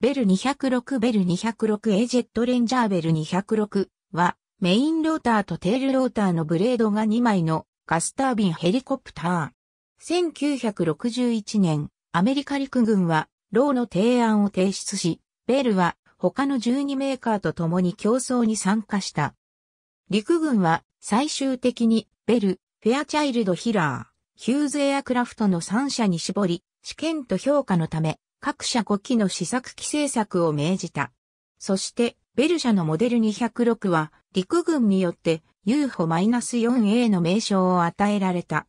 ベル206ベル2 0 6エジェットレンジャーベル206はメインローターとテールローターのブレードが2枚のガスタービンヘリコプター。1961年、アメリカ陸軍はローの提案を提出し、ベルは他の12メーカーと共に競争に参加した。陸軍は最終的にベル、フェアチャイルドヒラー、ヒューズエアクラフトの3社に絞り、試験と評価のため各社5旗の試作規制策を命じた。そして、ベル社のモデル206は、陸軍によって UFO-4A の名称を与えられた。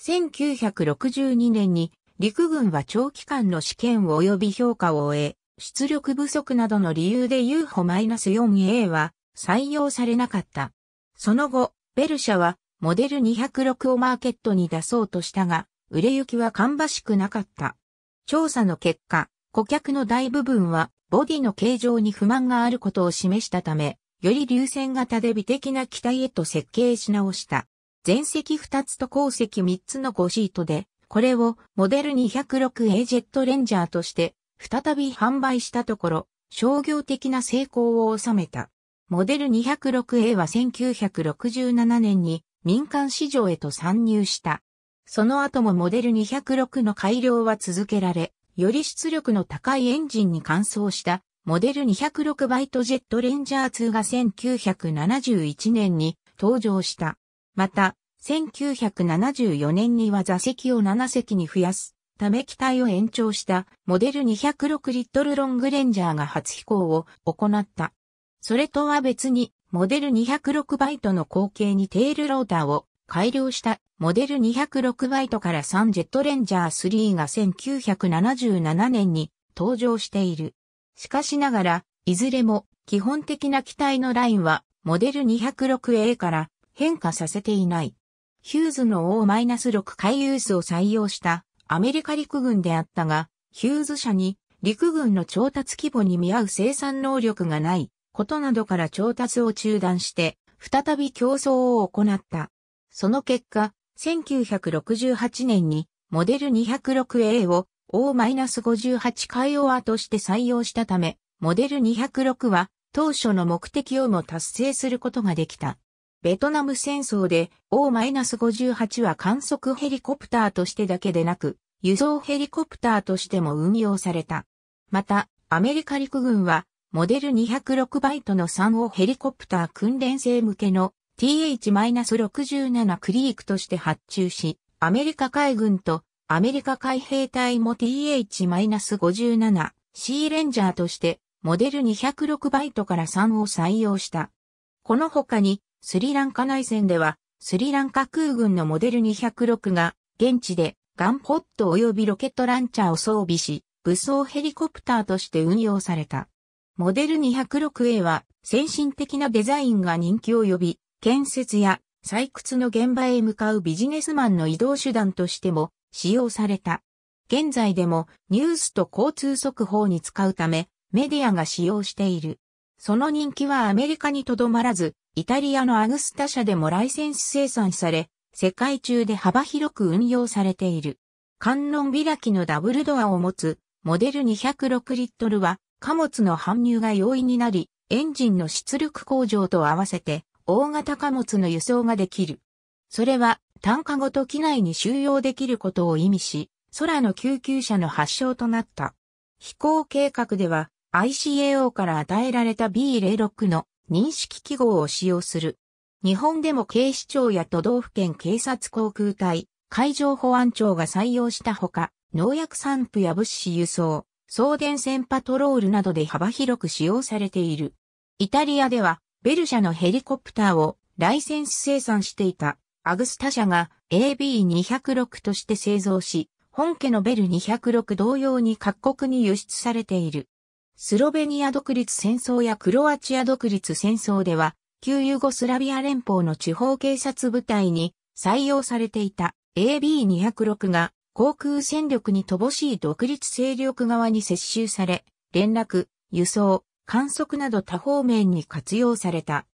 1962年に、陸軍は長期間の試験を及び評価を終え、出力不足などの理由で UFO-4A は採用されなかった。その後、ベル社はモデル206をマーケットに出そうとしたが、売れ行きは芳しくなかった。調査の結果、顧客の大部分はボディの形状に不満があることを示したため、より流線型で美的な機体へと設計し直した。前席2つと後席3つの5シートで、これをモデル 206A ジェットレンジャーとして再び販売したところ、商業的な成功を収めた。モデル 206A は1967年に民間市場へと参入した。その後もモデル206の改良は続けられ、より出力の高いエンジンに換装したモデル206バイトジェットレンジャー2が1971年に登場した。また、1974年には座席を7席に増やすため機体を延長したモデル206リットルロングレンジャーが初飛行を行った。それとは別にモデル206バイトの後継にテールローターを改良したモデル206バイトから3ジェットレンジャー3が1977年に登場している。しかしながら、いずれも基本的な機体のラインはモデル 206A から変化させていない。ヒューズの O-6 回ユースを採用したアメリカ陸軍であったが、ヒューズ社に陸軍の調達規模に見合う生産能力がないことなどから調達を中断して、再び競争を行った。その結果、1968年にモデル 206A を O-58 回オアとして採用したため、モデル206は当初の目的をも達成することができた。ベトナム戦争で O-58 は観測ヘリコプターとしてだけでなく、輸送ヘリコプターとしても運用された。また、アメリカ陸軍は、モデル206バイトの3をヘリコプター訓練生向けの TH-67 クリークとして発注し、アメリカ海軍とアメリカ海兵隊も TH-57 シーレンジャーとしてモデル206バイトから3を採用した。この他にスリランカ内戦ではスリランカ空軍のモデル206が現地でガンポット及びロケットランチャーを装備し武装ヘリコプターとして運用された。モデル 206A は先進的なデザインが人気を呼び、建設や採掘の現場へ向かうビジネスマンの移動手段としても使用された。現在でもニュースと交通速報に使うためメディアが使用している。その人気はアメリカにとどまらず、イタリアのアグスタ社でもライセンス生産され、世界中で幅広く運用されている。観音開きのダブルドアを持つモデル206リットルは貨物の搬入が容易になり、エンジンの出力向上と合わせて大型貨物の輸送ができる。それは単価ごと機内に収容できることを意味し、空の救急車の発祥となった。飛行計画では ICAO から与えられた B06 の認識記号を使用する。日本でも警視庁や都道府県警察航空隊、海上保安庁が採用したほか、農薬散布や物資輸送、送電線パトロールなどで幅広く使用されている。イタリアではベル社のヘリコプターをライセンス生産していたアグスタ社が AB206 として製造し、本家のベル206同様に各国に輸出されている。スロベニア独立戦争やクロアチア独立戦争では、旧ユーゴスラビア連邦の地方警察部隊に採用されていた AB206 が航空戦力に乏しい独立勢力側に接収され、連絡、輸送、観測など多方面に活用された。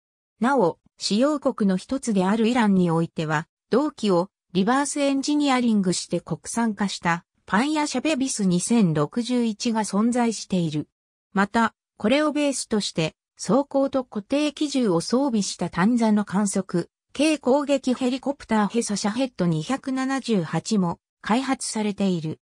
なお、使用国の一つであるイランにおいては、同期をリバースエンジニアリングして国産化したパンやシャベビス2061が存在している。また、これをベースとして走行と固定機銃を装備した単座の観測、軽攻撃ヘリコプターヘサシャヘッド278も開発されている。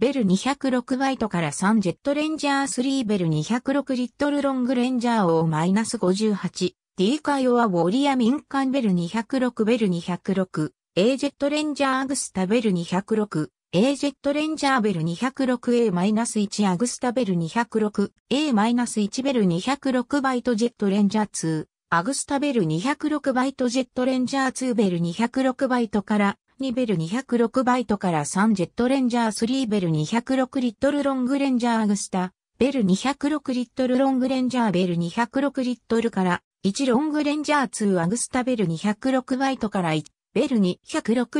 ベル206バイトから3ジェットレンジャー3ベル206リットルロングレンジャーをマイナス58 D カイオアウォリア民間ベル206ベル206 A ジェットレンジャーアグスタベル206 A ジェットレンジャーベル 206A-1 アグスタベル 206A-1 ベル206バイトジェットレンジャー2アグスタベル206バイトジェットレンジャー2ベル206バイトから2ベル206バイトから3ジェットレンジャー3ベル206リットルロングレンジャーアグスタ、ベル206リットルロングレンジャーベル206リットルから1ロングレンジャー2アグスタベル206バイトから1、ベル206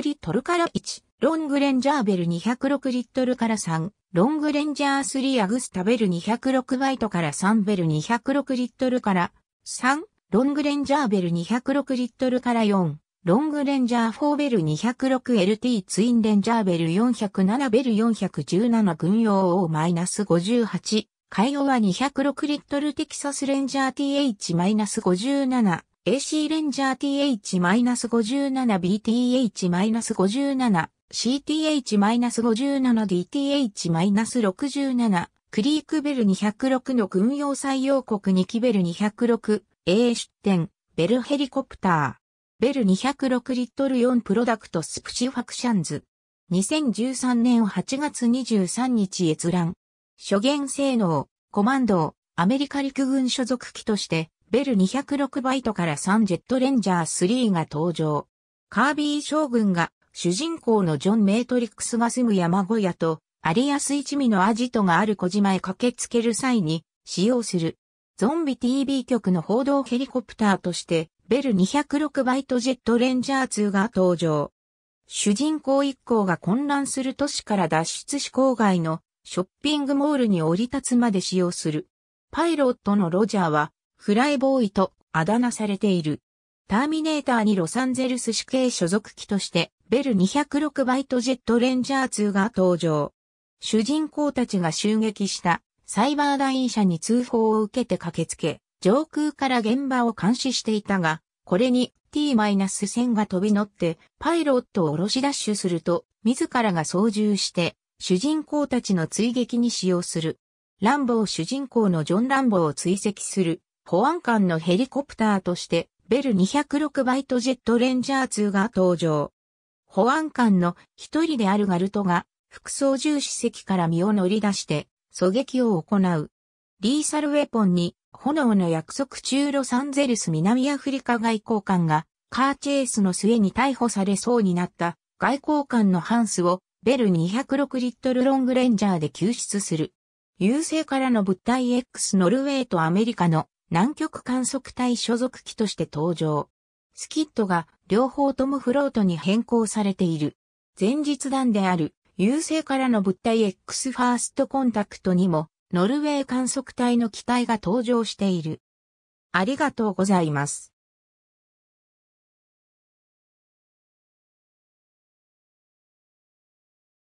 リットルから1、ロングレンジャーベル206リットルから3、ロングレンジャー3アグスタベル206バイトから3ベル206リットルから3、ロングレンジャーベル206リットルから4、ロングレンジャー4ベル 206LT ツインレンジャーベル407ベル417軍用 O-58 海洋は206リットルテキサスレンジャー TH-57 AC レンジャー TH-57BTH-57 CTH-57DTH-67 クリークベル206の軍用採用国2機ベル206 A 出展ベルヘリコプターベル206リットル4プロダクトスプシファクションズ。2013年8月23日閲覧。諸元性能、コマンド、アメリカ陸軍所属機として、ベル206バイトから3ジェットレンジャー3が登場。カービー将軍が主人公のジョン・メートリックスが住む山小屋と、アリアス一味のアジトがある小島へ駆けつける際に使用する。ゾンビ TV 局の報道ヘリコプターとしてベル206バイトジェットレンジャー2が登場。主人公一行が混乱する都市から脱出し郊外のショッピングモールに降り立つまで使用する。パイロットのロジャーはフライボーイとあだ名されている。ターミネーターにロサンゼルス市警所属機としてベル206バイトジェットレンジャー2が登場。主人公たちが襲撃したサイバーイン社に通報を受けて駆けつけ、上空から現場を監視していたが、これに T-1000 が飛び乗ってパイロットを下ろしダッシュすると、自らが操縦して主人公たちの追撃に使用する。ランボー主人公のジョン・ランボーを追跡する保安官のヘリコプターとしてベル206バイトジェットレンジャー2が登場。保安官の一人であるガルトが副操縦士席から身を乗り出して狙撃を行う。リーサルウェポンに炎の約束中ロサンゼルス南アフリカ外交官がカーチェイスの末に逮捕されそうになった外交官のハンスをベル206リットルロングレンジャーで救出する。優勢からの物体 X ノルウェーとアメリカの南極観測隊所属機として登場。スキットが両方ともフロートに変更されている。前日弾である優勢からの物体 X ファーストコンタクトにもノルウェー観測隊の機体が登場している。ありがとうございます。